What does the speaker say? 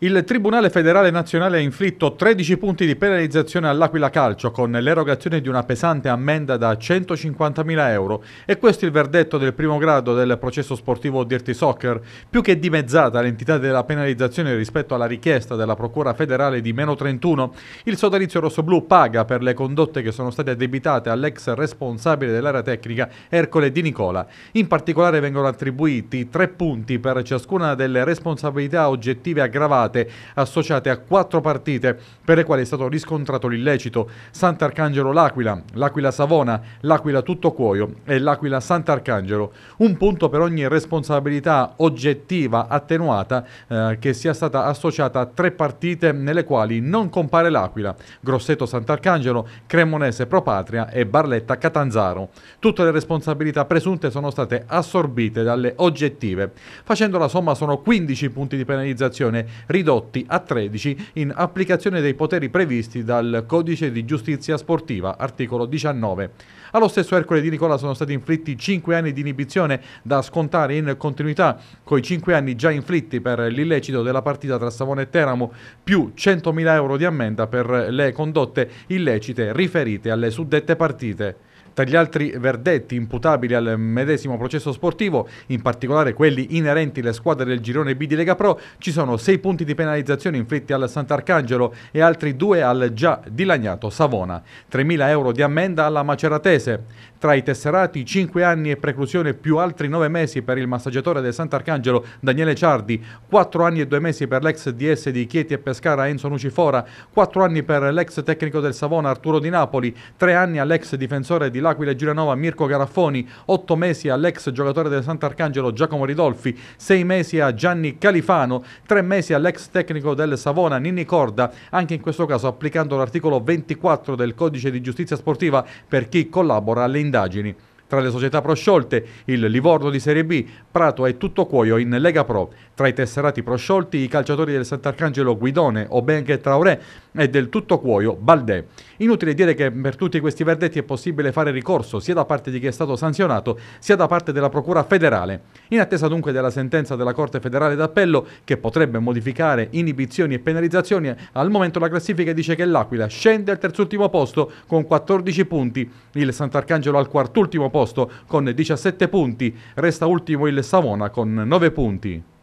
Il Tribunale federale nazionale ha inflitto 13 punti di penalizzazione all'Aquila Calcio con l'erogazione di una pesante ammenda da 150.000 euro e questo è il verdetto del primo grado del processo sportivo Dirty Soccer, più che dimezzata l'entità della penalizzazione rispetto alla richiesta della Procura federale di meno 31. Il sodalizio rossoblù paga per le condotte che sono state addebitate all'ex responsabile dell'area tecnica Ercole Di Nicola. In particolare vengono attribuiti 3 punti per ciascuna delle responsabilità oggettive aggravate reiterate, associate a quattro partite per le quali è stato riscontrato l'illecito. Sant'Arcangelo L'Aquila, L'Aquila Savona, L'Aquila Tutto Cuoio e L'Aquila Sant'Arcangelo. Un punto per ogni responsabilità oggettiva attenuata eh, che sia stata associata a tre partite nelle quali non compare l'Aquila, Grosseto Sant'Arcangelo, Cremonese Propatria e Barletta Catanzaro. Tutte le responsabilità presunte sono state assorbite dalle oggettive. Facendo la somma sono 15 punti di penalizzazione ridotti a 13 in applicazione dei poteri previsti dal Codice di Giustizia Sportiva, articolo 19. Allo stesso Ercole di Nicola sono stati inflitti 5 anni di inibizione da scontare in continuità con i 5 anni già inflitti per l'illecito della partita tra Savone e Teramo, più 100.000 euro di ammenda per le condotte illecite riferite alle suddette partite. Tra gli altri verdetti imputabili al medesimo processo sportivo, in particolare quelli inerenti alle squadre del girone B di Lega Pro, ci sono sei punti di penalizzazione inflitti al Sant'Arcangelo e altri due al già dilagnato Savona, 3.000 euro di ammenda alla Maceratese. Tra i tesserati 5 anni e preclusione più altri 9 mesi per il massaggiatore del Sant'Arcangelo Daniele Ciardi, 4 anni e 2 mesi per l'ex DS di Chieti e Pescara Enzo Nucifora, 4 anni per l'ex tecnico del Savona Arturo Di Napoli, 3 anni all'ex difensore di dell'Aquila e Giranova Mirko Garaffoni, 8 mesi all'ex giocatore del Sant'Arcangelo Giacomo Ridolfi, 6 mesi a Gianni Califano, 3 mesi all'ex tecnico del Savona Nini Corda, anche in questo caso applicando l'articolo 24 del codice di giustizia sportiva per chi collabora alle indagini. Tra le società prosciolte, il Livorno di Serie B, Prato e Tutto Cuoio in Lega Pro. Tra i tesserati prosciolti, i calciatori del Sant'Arcangelo Guidone, o e Traoré, e del tutto cuoio Baldè. Inutile dire che per tutti questi verdetti è possibile fare ricorso sia da parte di chi è stato sanzionato sia da parte della Procura federale. In attesa dunque della sentenza della Corte federale d'appello che potrebbe modificare inibizioni e penalizzazioni, al momento la classifica dice che l'Aquila scende al terzultimo posto con 14 punti, il Sant'Arcangelo al quartultimo posto con 17 punti, resta ultimo il Savona con 9 punti.